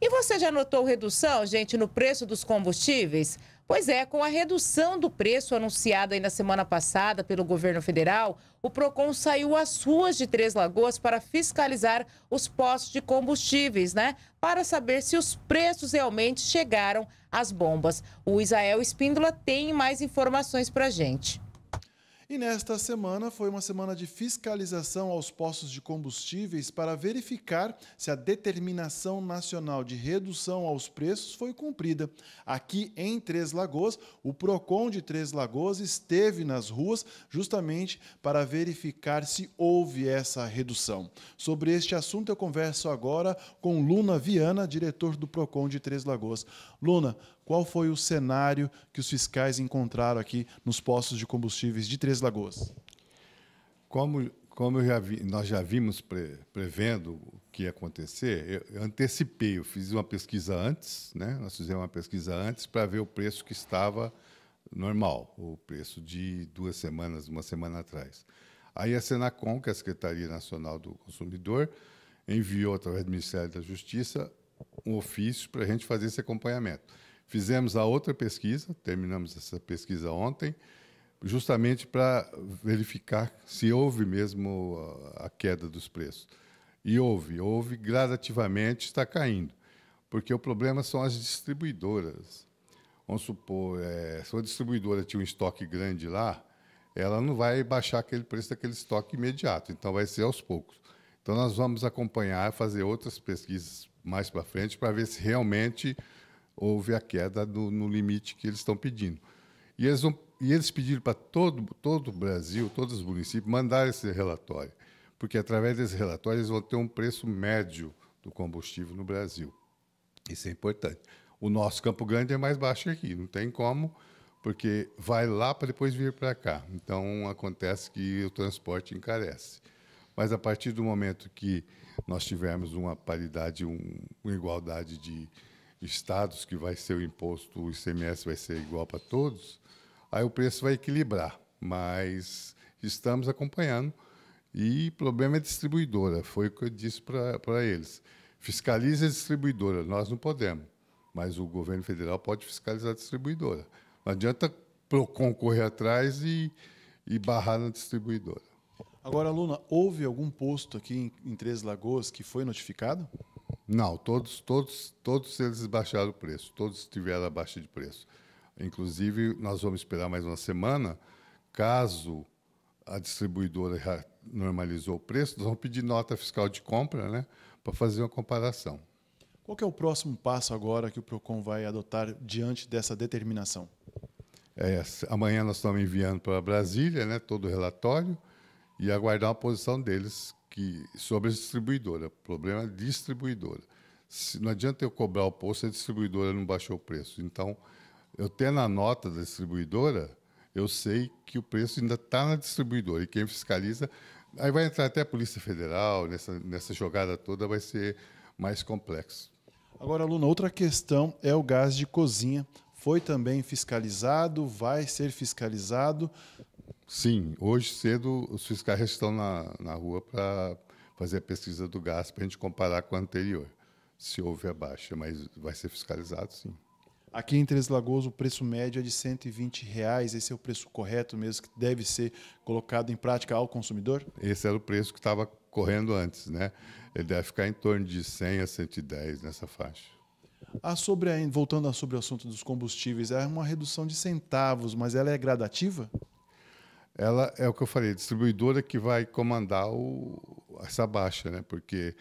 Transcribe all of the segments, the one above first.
E você já notou redução, gente, no preço dos combustíveis? Pois é, com a redução do preço anunciada aí na semana passada pelo governo federal, o PROCON saiu às ruas de Três Lagoas para fiscalizar os postos de combustíveis, né? Para saber se os preços realmente chegaram às bombas. O Isael Espíndola tem mais informações para gente. E nesta semana foi uma semana de fiscalização aos postos de combustíveis para verificar se a determinação nacional de redução aos preços foi cumprida. Aqui em Três Lagoas, o Procon de Três Lagoas esteve nas ruas justamente para verificar se houve essa redução. Sobre este assunto eu converso agora com Luna Viana, diretor do Procon de Três Lagoas. Luna, qual foi o cenário que os fiscais encontraram aqui nos postos de combustíveis de Três Lagoas? Como, como já vi, nós já vimos pre, prevendo o que ia acontecer, eu, eu antecipei, eu fiz uma pesquisa antes, né? nós fizemos uma pesquisa antes para ver o preço que estava normal, o preço de duas semanas, uma semana atrás. Aí a Senacom, que é a Secretaria Nacional do Consumidor, enviou através do Ministério da Justiça um ofício para a gente fazer esse acompanhamento. Fizemos a outra pesquisa, terminamos essa pesquisa ontem, justamente para verificar se houve mesmo ah, a queda dos preços. E houve, houve gradativamente, está caindo. Porque o problema são as distribuidoras. Vamos supor, é, se uma distribuidora tinha um estoque grande lá, ela não vai baixar aquele preço daquele estoque imediato, então vai ser aos poucos. Então nós vamos acompanhar, fazer outras pesquisas mais para frente para ver se realmente houve a queda do, no limite que eles estão pedindo. E eles, vão, e eles pediram para todo, todo o Brasil, todos os municípios, mandar esse relatório, porque através desse relatório eles vão ter um preço médio do combustível no Brasil. Isso é importante. O nosso Campo Grande é mais baixo aqui, não tem como, porque vai lá para depois vir para cá. Então acontece que o transporte encarece. Mas a partir do momento que nós tivermos uma paridade, um, uma igualdade de, estados que vai ser o imposto, o ICMS vai ser igual para todos, aí o preço vai equilibrar. Mas estamos acompanhando. E problema é distribuidora, foi o que eu disse para eles. Fiscaliza a distribuidora, nós não podemos, mas o governo federal pode fiscalizar a distribuidora. Não adianta concorrer atrás e, e barrar na distribuidora. Agora, Luna, houve algum posto aqui em, em Três Lagoas que foi notificado? Não, todos, todos, todos eles baixaram o preço, todos tiveram a baixa de preço. Inclusive, nós vamos esperar mais uma semana, caso a distribuidora já normalizou o preço, nós vamos pedir nota fiscal de compra né, para fazer uma comparação. Qual é o próximo passo agora que o PROCON vai adotar diante dessa determinação? É, amanhã nós estamos enviando para Brasília né, todo o relatório e aguardar a posição deles, que sobre a distribuidora, problema é distribuidora. Se, não adianta eu cobrar o posto se a distribuidora não baixou o preço. Então, eu tendo a nota da distribuidora, eu sei que o preço ainda está na distribuidora. E quem fiscaliza, aí vai entrar até a Polícia Federal, nessa, nessa jogada toda vai ser mais complexo. Agora, Luna, outra questão é o gás de cozinha. Foi também fiscalizado, vai ser fiscalizado. Sim, hoje cedo os fiscais estão na, na rua para fazer a pesquisa do gás para a gente comparar com a anterior, se houve a baixa, mas vai ser fiscalizado sim. Aqui em Três Lagoas o preço médio é de 120 reais. Esse é o preço correto mesmo que deve ser colocado em prática ao consumidor? Esse era o preço que estava correndo antes, né? Ele deve ficar em torno de 100 a 110 nessa faixa. Ah, sobre a, voltando sobre o assunto dos combustíveis, é uma redução de centavos, mas ela é gradativa? ela é o que eu falei, distribuidora que vai comandar o, essa baixa, né? Porque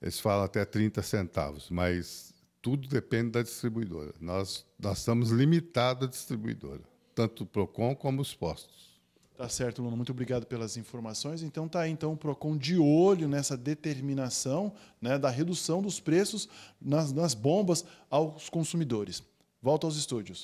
eles falam até 30 centavos, mas tudo depende da distribuidora. Nós, nós estamos limitados à distribuidora, tanto o PROCON como os postos. Tá certo, Luna. Muito obrigado pelas informações. Então tá aí, então o Procon de olho nessa determinação, né, da redução dos preços nas, nas bombas aos consumidores. Volta aos estúdios.